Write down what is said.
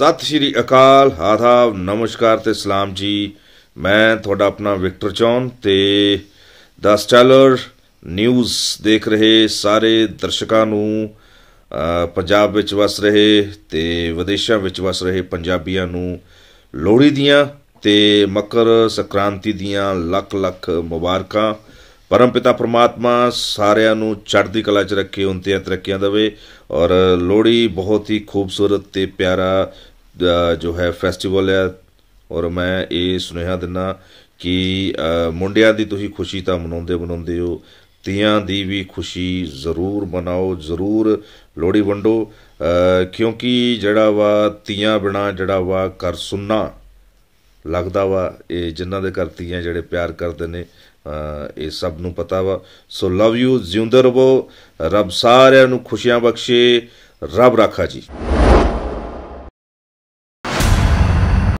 ਸਤਿ ਸ਼੍ਰੀ ਅਕਾਲ ਆਦਾਬ ਨਮਸਕਾਰ ਤੇ ਸਲਾਮ ਜੀ ਮੈਂ ਤੁਹਾਡਾ ਆਪਣਾ ਵਿਕਟਰ ਚੌਨ ਤੇ ਦਾ ਸਟੈਲਰ ਨਿਊਜ਼ ਦੇਖ ਰਹੇ ਸਾਰੇ ਦਰਸ਼ਕਾਂ ਨੂੰ ਪੰਜਾਬ ਵਿੱਚ ਵਸ ਰਹੇ ਤੇ ਵਿਦੇਸ਼ਾਂ ਵਿੱਚ ਵਸ ਰਹੇ ਪੰਜਾਬੀਆਂ ਨੂੰ ਲੋਹੜੀ ਦੀਆਂ ਤੇ ਮਕਰ ਸੰਕ੍ਰਾਂਤੀ ਦੀਆਂ ਲੱਖ ਲੱਖ ਮੁਬਾਰਕਾਂ ਪਰਮਪਿਤਾ ਪ੍ਰਮਾਤਮਾ ਸਾਰਿਆਂ ਨੂੰ ਚੜ੍ਹਦੀ ਕਲਾ 'ਚ ਰੱਖੇ ਉਨਤੀਆਂ ਤਰੱਕੀਆਂ ਦੇਵੇ ਔਰ ਲੋਹੜੀ ਬਹੁਤ ਹੀ ਖੂਬਸੂਰਤ ਤੇ ਪਿਆਰਾ ਜੋ ਹੈ ਫੈਸਟੀਵਲ ਹੈ ਔਰ ਮੈਂ ਇਹ ਸੁਨੇਹਾ ਦਿੰਨਾ ਕਿ ਮੁੰਡਿਆਂ ਦੀ ਤੁਸੀਂ ਖੁਸ਼ੀ ਤਾਂ ਮਨਾਉਂਦੇ ਬਣਾਉਂਦੇ ਹੋ ਤੀਆਂ ਦੀ ਵੀ ਖੁਸ਼ੀ ਜ਼ਰੂਰ ਮਨਾਓ ਜ਼ਰੂਰ ਲੋਹੜੀ ਵੰਡੋ ਕਿਉਂਕਿ ਜਿਹੜਾ ਵਾ ਤੀਆਂ ਬਿਨਾ ਜਿਹੜਾ ਵਾ ਕਰ ਸੁੰਨਾ ਲੱਗਦਾ ਵਾ ਇਹ ਜਿਨ੍ਹਾਂ ਦੇ ਘਰ ਧੀਆਂ ਜਿਹੜੇ ਪਿਆਰ ਕਰਦੇ ਨੇ ਇਹ ਸਭ ਨੂੰ ਪਤਾ ਵਾ ਸੋ ਲਵ ਯੂ ਜਿਉਂਦੇ ਰਹੋ ਰੱਬ ਸਾਰਿਆਂ ਨੂੰ ਖੁਸ਼ੀਆਂ ਬਖਸ਼ੇ ਰੱਬ ਰਾਖਾ ਜੀ